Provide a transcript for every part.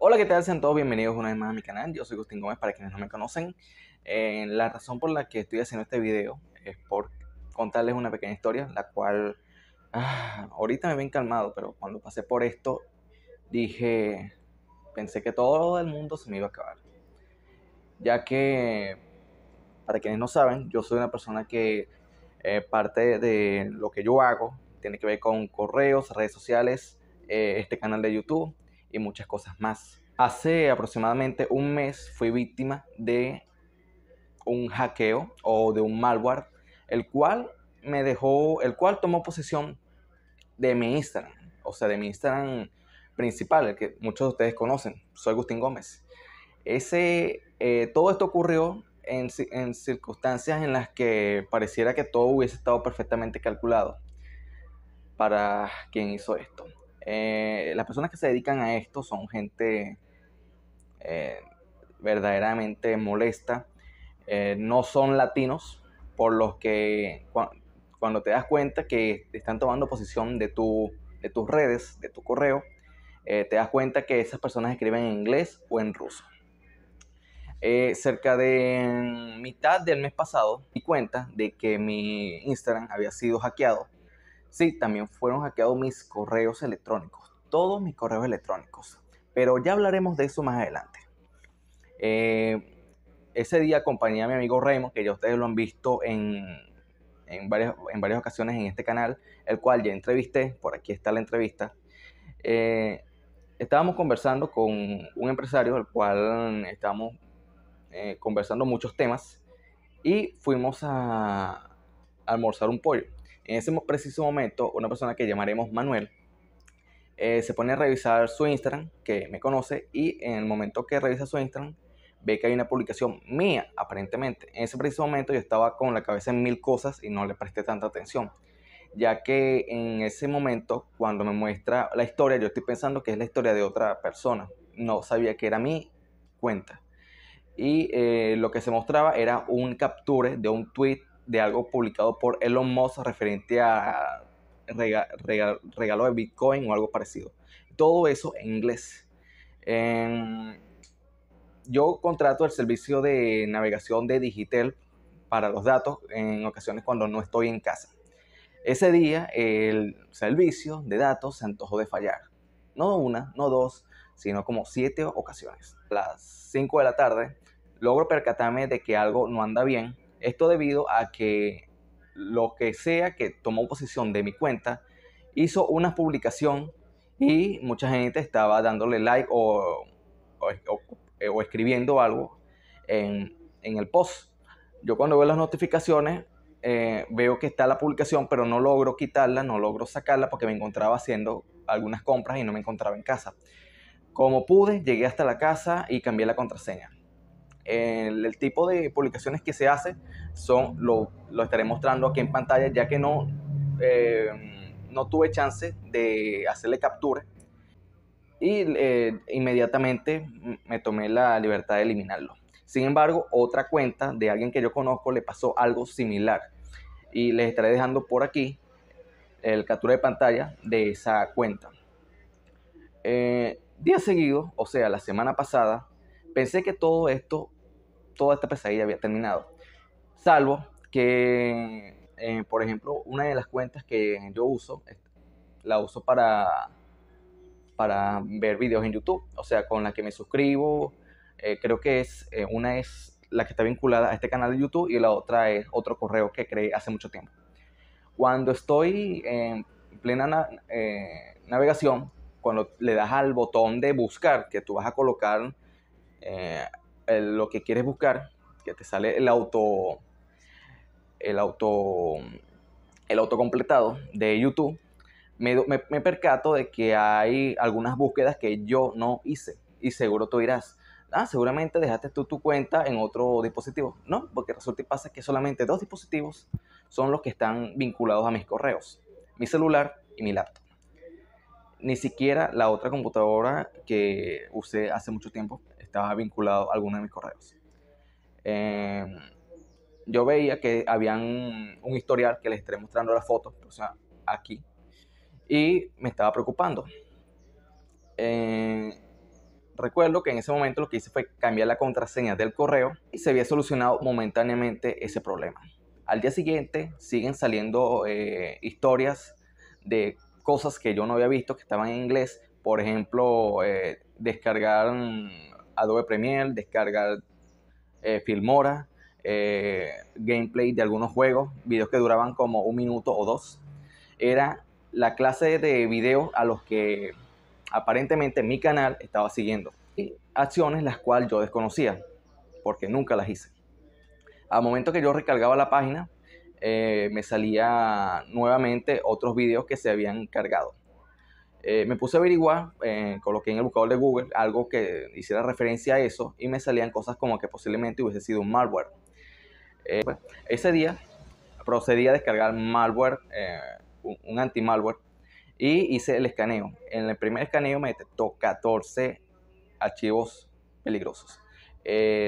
Hola, ¿qué tal? Sean todos bienvenidos una vez más a mi canal. Yo soy Agustín Gómez, para quienes no me conocen. Eh, la razón por la que estoy haciendo este video es por contarles una pequeña historia, la cual ah, ahorita me ven calmado, pero cuando pasé por esto dije, pensé que todo el mundo se me iba a acabar. Ya que, para quienes no saben, yo soy una persona que eh, parte de lo que yo hago tiene que ver con correos, redes sociales, eh, este canal de YouTube y muchas cosas más. Hace aproximadamente un mes fui víctima de un hackeo o de un malware, el cual me dejó, el cual tomó posesión de mi Instagram, o sea, de mi Instagram principal, el que muchos de ustedes conocen. Soy Agustín Gómez. Ese, eh, todo esto ocurrió en, en, circunstancias en las que pareciera que todo hubiese estado perfectamente calculado para quien hizo esto. Eh, las personas que se dedican a esto son gente eh, verdaderamente molesta. Eh, no son latinos, por los que cuando te das cuenta que están tomando posición de, de tus redes, de tu correo, te das cuenta que esas personas escriben en inglés o en ruso. cerca de mitad del mes pasado di cuenta de que mi Instagram había sido hackeado Sí, también fueron hackeados mis correos electrónicos, todos mis correos electrónicos. Pero ya hablaremos de eso más adelante. Eh, ese día acompañé a mi amigo Remo que ya ustedes lo han visto en, varias, en varias ocasiones en este canal, el cual ya entrevisté, por aquí está la entrevista. Eh, estábamos conversando con un empresario, el cual estábamos eh, conversando muchos temas, y fuimos a almorzar un pollo. En ese preciso momento, una persona que llamaremos Manuel eh, se pone a revisar su Instagram, que me conoce, y en el momento que revisa su Instagram, ve que hay una publicación mía, aparentemente. En ese preciso momento yo estaba con la cabeza en mil cosas y no le presté tanta atención, ya que en ese momento, cuando me muestra la historia, yo estoy pensando que es la historia de otra persona. No sabía que era mi cuenta. Y eh, lo que se mostraba era un capture de un tweet de algo publicado por Elon Musk referente a regalo de Bitcoin o algo parecido. Todo eso en inglés. Em, yo contrato el servicio de navegación de Digitel para los datos en ocasiones cuando no estoy en casa. Ese día el servicio de datos se antojó de fallar. No una, no dos, sino como siete ocasiones. A las 5 de la tarde logro percatarme de que algo no anda bien esto debido a que lo que sea que tomó posición de mi cuenta hizo una publicación y mucha gente estaba dándole like o, o, eh, escribiendo algo en, el post. Yo cuando veo las notificaciones eh, veo que está la publicación, pero no logro quitarla, no logro sacarla porque me encontraba haciendo algunas compras y no me encontraba en casa. Como pude, llegué hasta la casa y cambié la contraseña el, tipo de publicaciones que se hace son, lo, estaré mostrando aquí en pantalla, ya que no, eh, no tuve chance de hacerle captura y eh, inmediatamente me tomé la libertad de eliminarlo. Sin embargo, otra cuenta de alguien que yo conozco le pasó algo similar y les estaré dejando por aquí el captura de pantalla de esa cuenta. Eh, día seguido, o sea, la semana pasada, Pensé que todo esto, toda esta pesadilla había terminado. Salvo que, eh, por ejemplo, una de las cuentas que yo uso, la uso para, para ver videos en YouTube. O sea, con la que me suscribo, eh, creo que es, eh, una es la que está vinculada a este canal de YouTube y la otra es otro correo que creé hace mucho tiempo. Cuando estoy en plena navegación, cuando le das al botón de buscar, que tú vas a colocar eh, lo que quieres buscar, que te sale el auto, el auto, el auto completado de YouTube, me, me, percato de que hay algunas búsquedas que yo no hice. Y seguro tú dirás, ah, seguramente dejaste tú tu cuenta en otro dispositivo. No, porque resulta y pasa que solamente dos dispositivos son los que están vinculados a mis correos, mi celular y mi laptop. Ni siquiera la otra computadora que usé hace mucho tiempo estaba vinculado a alguno de mis correos. Em, yo veía que habían un historial que les estoy mostrando la foto o sea, aquí, y me estaba preocupando. Em, recuerdo que en ese momento lo que hice fue cambiar la contraseña del correo y se había solucionado momentáneamente ese problema. Al día siguiente siguen saliendo eh, historias de cosas que yo no había visto que estaban en inglés, por ejemplo, eh, descargar Adobe Premiere, descargar eh, Filmora, eh, gameplay de algunos juegos, videos que duraban como un minuto o dos. Era la clase de videos a los que aparentemente mi canal estaba siguiendo. acciones las cuales yo desconocía, porque nunca las hice. Al momento que yo recargaba la página, eh, me salía nuevamente otros videos que se habían cargado. Eh, me puse a averiguar, eh, coloqué en el buscador de Google algo que hiciera referencia a eso y me salían cosas como que posiblemente hubiese sido un malware. Eh, ese día procedí a descargar malware, un, un anti-malware, y hice el escaneo. En el primer escaneo me detectó 14 archivos peligrosos.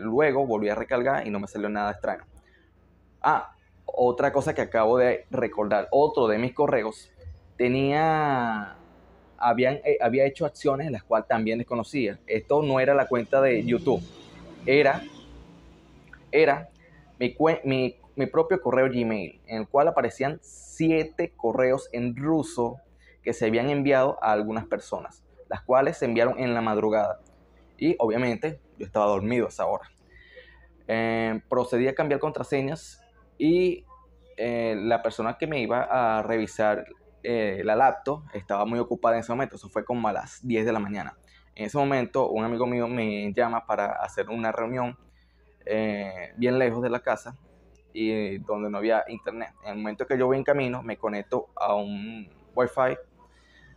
luego volví a recargar y no me salió nada extraño. Ah, otra cosa que acabo de recordar, otro de mis correos tenía habían, eh, había hecho acciones en las cuales también desconocía. Esto no era la cuenta de YouTube, era, era mi, mi, propio correo Gmail, en el cual aparecían siete correos en ruso que se habían enviado a algunas personas, las cuales se enviaron en la madrugada. Y obviamente yo estaba dormido a esa hora. Eh, procedí a cambiar contraseñas y eh, la persona que me iba a revisar eh, la laptop, estaba muy ocupada en ese momento, eso fue como a las 10 de la mañana. En ese momento un amigo mío me llama para hacer una reunión eh, bien lejos de la casa y eh, donde no había internet. En el momento que yo voy en camino me conecto a un wifi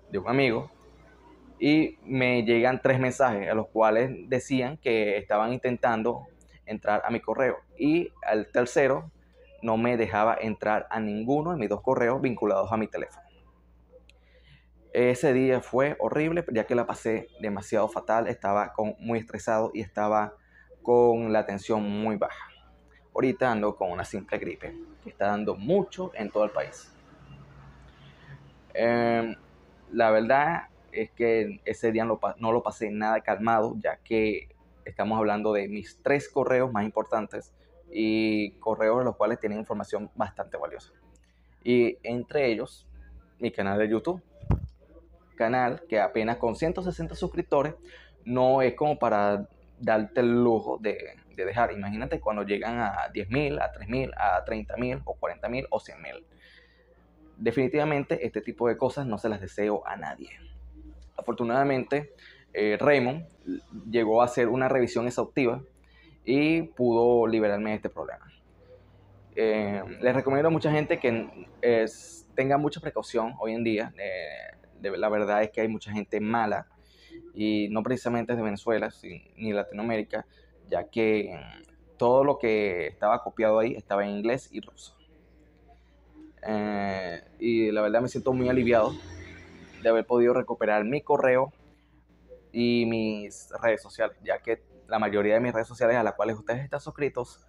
de un amigo y me llegan tres mensajes a los cuales decían que estaban intentando entrar a mi correo y al tercero no me dejaba entrar a ninguno de mis dos correos vinculados a mi teléfono. Ese día fue horrible, ya que la pasé demasiado fatal, estaba con, muy estresado y estaba con la tensión muy baja. Ahorita ando con una simple gripe, que está dando mucho en todo el país. Em, la verdad es que ese día no, lo pasé nada calmado, ya que estamos hablando de mis tres correos más importantes y correos los cuales tienen información bastante valiosa. Y entre ellos, mi canal de YouTube, canal que apenas con 160 suscriptores no es como para darte el lujo de, dejar. Imagínate cuando llegan a 10.000, a mil a mil o mil o mil Definitivamente este tipo de cosas no se las deseo a nadie. Afortunadamente, eh, Raymond llegó a hacer una revisión exhaustiva y pudo liberarme de este problema. Eh, les recomiendo a mucha gente que es, eh, tenga mucha precaución hoy en día la verdad es que hay mucha gente mala, y no precisamente de Venezuela ni Latinoamérica, ya que mm, todo lo que estaba copiado ahí estaba en inglés y ruso. Eh, y la verdad me siento muy aliviado de haber podido recuperar mi correo y mis redes sociales, ya que la mayoría de mis redes sociales a las cuales ustedes están suscritos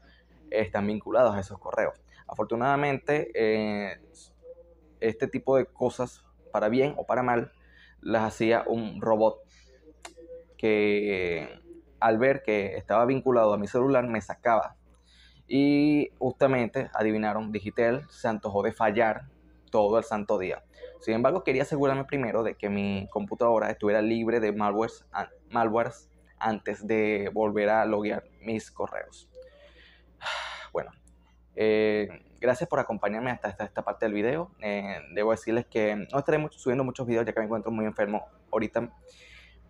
están vinculados a esos correos. Afortunadamente, eh, este tipo de cosas para bien o para mal, las hacía un robot que al ver que estaba vinculado a mi celular me sacaba. Y justamente, adivinaron, digital se antojó de fallar todo el santo día. Sin embargo, quería asegurarme primero de que mi computadora estuviera libre de malware malwares antes de volver a loguear mis correos. Bueno, eh, gracias por acompañarme hasta, esta parte del video. Eh, debo decirles que no estaré subiendo muchos videos ya que me encuentro muy enfermo ahorita.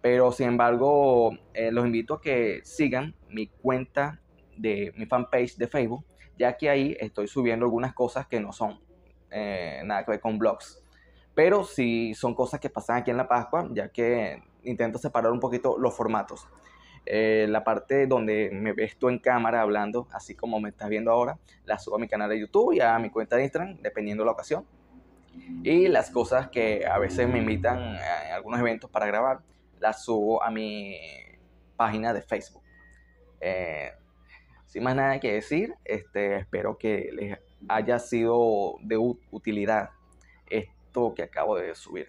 Pero sin embargo, eh, los invito a que sigan mi cuenta de mi fanpage de Facebook, ya que ahí estoy subiendo algunas cosas que no son eh, nada que ver con blogs. Pero sí son cosas que pasan aquí en la Pascua, ya que intento separar un poquito los formatos. Eh, la parte donde me ves tú en cámara hablando, así como me estás viendo ahora, la subo a mi canal de YouTube y a mi cuenta de Instagram, dependiendo de la ocasión. Y las cosas que a veces me invitan a algunos eventos para grabar, las subo a mi página de Facebook. Eh, sin más nada que decir, este, espero que les haya sido de utilidad esto que acabo de subir.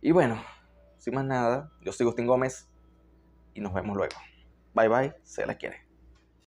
Y bueno, sin más nada, yo soy Agustín Gómez y nos vemos luego. Bye bye, se la quiere.